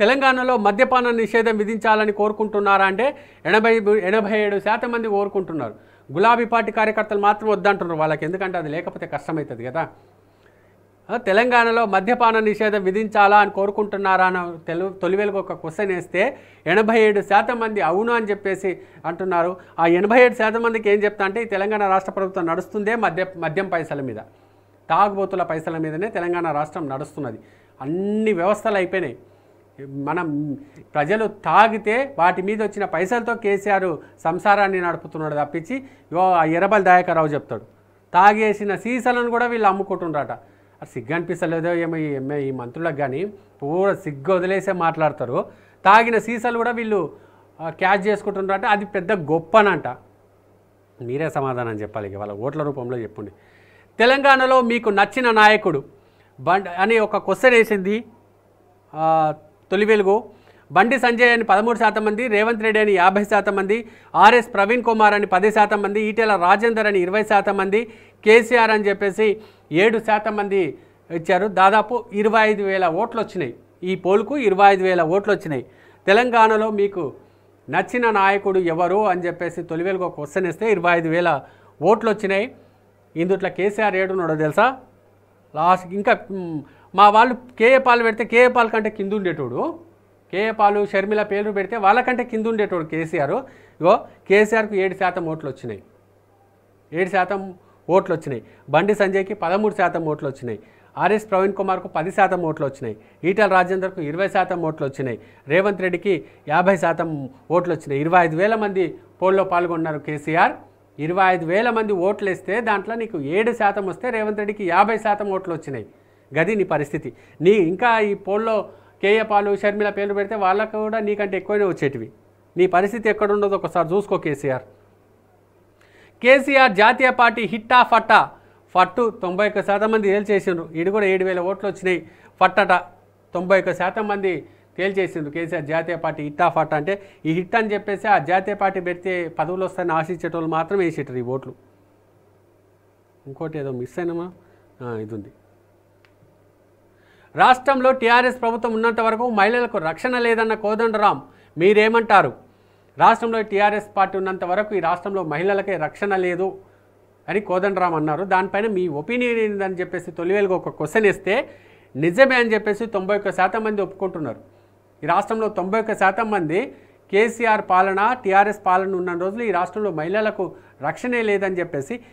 తెలంగాణలో మద్యపాన నిషేధం విధించాలని కోరుకుంటున్నారా అంటే ఎనభై ఎనభై ఏడు శాతం మంది కోరుకుంటున్నారు గులాబీ పార్టీ కార్యకర్తలు మాత్రం వద్దంటున్నారు వాళ్ళకి ఎందుకంటే అది లేకపోతే కష్టమవుతుంది కదా తెలంగాణలో మద్యపాన నిషేధం విధించాలా అని కోరుకుంటున్నారా అని తెలు తొలివేలకు ఒక క్వశ్చన్ వేస్తే ఎనభై ఏడు శాతం మంది అవును అని చెప్పేసి అంటున్నారు ఆ ఎనభై ఏడు శాతం మందికి ఏం చెప్తా అంటే ఈ తెలంగాణ రాష్ట్ర ప్రభుత్వం నడుస్తుందే మద్య మద్యం పైసల మీద తాగుబోతుల పైసల మీదనే తెలంగాణ రాష్ట్రం నడుస్తున్నది అన్ని వ్యవస్థలు అయిపోయినాయి మనం ప్రజలు తాగితే వాటి మీద వచ్చిన పైసలతో కేసీఆర్ సంసారాన్ని నడుపుతున్నాడు తప్పించి ఎర్రబల్ దయాకరావు చెప్తాడు తాగేసిన సీసాలను కూడా వీళ్ళు అమ్ముకుంటుండ్రట సిగ్గు అనిపిస్తలేదో ఏమో ఈ ఎంఏ ఈ మంత్రులకు కానీ పూరా సిగ్గు వదిలేసే మాట్లాడతారు తాగిన సీసాలు కూడా వీళ్ళు క్యాచ్ చేసుకుంటుండ్రట అది పెద్ద గొప్పనంట మీరే సమాధానం చెప్పాలి ఇక వాళ్ళ ఓట్ల రూపంలో చెప్పండి తెలంగాణలో మీకు నచ్చిన నాయకుడు బండ్ అని ఒక క్వశ్చన్ వేసింది తొలి వెలుగు బండి సంజయ్ అని పదమూడు శాతం మంది రేవంత్ రెడ్డి అని యాభై శాతం మంది ఆర్ఎస్ ప్రవీణ్ కుమార్ అని పది శాతం మంది ఈటెల రాజేందర్ అని ఇరవై శాతం మంది కేసీఆర్ అని చెప్పేసి ఏడు శాతం మంది ఇచ్చారు దాదాపు ఇరవై ఐదు వేల ఓట్లు వచ్చినాయి ఈ పోల్కు ఇరవై ఐదు వేల ఓట్లు వచ్చినాయి తెలంగాణలో మీకు నచ్చిన నాయకుడు ఎవరు అని చెప్పేసి తొలివేలుగా క్వశ్చన్ ఇస్తే ఇరవై ఐదు వేల ఓట్లు వచ్చినాయి ఇందుట్లో కేసీఆర్ ఏడు ఏడున్నాడో తెలుసా లాస్ట్కి ఇంకా మా వాళ్ళు కేఏ పాలు పెడితే కేఏ పాల్ కంటే కింద ఉండేటోడు కేఏ పాలు షర్మిల పేరు పెడితే వాళ్ళకంటే కింద ఉండేటోడు కేసీఆర్ ఇగో కేసీఆర్కు ఏడు శాతం ఓట్లు వచ్చినాయి ఏడు శాతం ఓట్లు వచ్చినాయి బండి సంజయ్కి పదమూడు శాతం ఓట్లు వచ్చినాయి ఆర్ఎస్ ప్రవీణ్ కుమార్కు పది శాతం ఓట్లు వచ్చినాయి ఈటల రాజేందర్కు ఇరవై శాతం ఓట్లు వచ్చినాయి రేవంత్ రెడ్డికి యాభై శాతం ఓట్లు వచ్చినాయి ఇరవై ఐదు వేల మంది పోల్లో పాల్గొన్నారు కేసీఆర్ ఇరవై ఐదు వేల మంది ఓట్లు వేస్తే దాంట్లో నీకు ఏడు శాతం వస్తే రేవంత్ రెడ్డికి యాభై శాతం ఓట్లు వచ్చినాయి గది నీ పరిస్థితి నీ ఇంకా ఈ పోల్లో కేఏ పాలు షర్మిల పేర్లు పెడితే వాళ్ళకు కూడా నీకంటే ఎక్కువనే వచ్చేటివి నీ పరిస్థితి ఎక్కడుండదో ఒకసారి చూసుకో కేసీఆర్ కేసీఆర్ జాతీయ పార్టీ హిట్టా ఫట్టా ఫట్టు తొంభై ఒక్క శాతం మంది ఏలు చేసిండ్రు ఇది కూడా ఏడు వేల ఓట్లు వచ్చినాయి ఫట్టట తొంభై ఒక్క శాతం మంది తేల్చేసింది కేసీఆర్ జాతీయ పార్టీ హిట్ ఆఫ్ అట్ అంటే ఈ హిట్ అని చెప్పేసి ఆ జాతీయ పార్టీ పెడితే పదవులు వస్తాయని ఆశించేటోళ్ళు మాత్రం వేసేటారు ఈ ఓట్లు ఇంకోటి ఏదో మిస్ అయినమా ఇది ఉంది రాష్ట్రంలో టీఆర్ఎస్ ప్రభుత్వం ఉన్నంత వరకు మహిళలకు రక్షణ లేదన్న కోదండరాం మీరేమంటారు రాష్ట్రంలో టీఆర్ఎస్ పార్టీ ఉన్నంత వరకు ఈ రాష్ట్రంలో మహిళలకే రక్షణ లేదు అని కోదండరాం అన్నారు దానిపైన మీ ఒపీనియన్ ఏంటని చెప్పేసి తొలివేలుగా ఒక క్వశ్చన్ ఇస్తే నిజమే అని చెప్పేసి తొంభై ఒక్క శాతం మంది ఒప్పుకుంటున్నారు ఈ రాష్ట్రంలో తొంభై ఒక్క శాతం మంది కేసీఆర్ పాలన టీఆర్ఎస్ పాలన ఉన్న రోజులు ఈ రాష్ట్రంలో మహిళలకు రక్షణే లేదని చెప్పేసి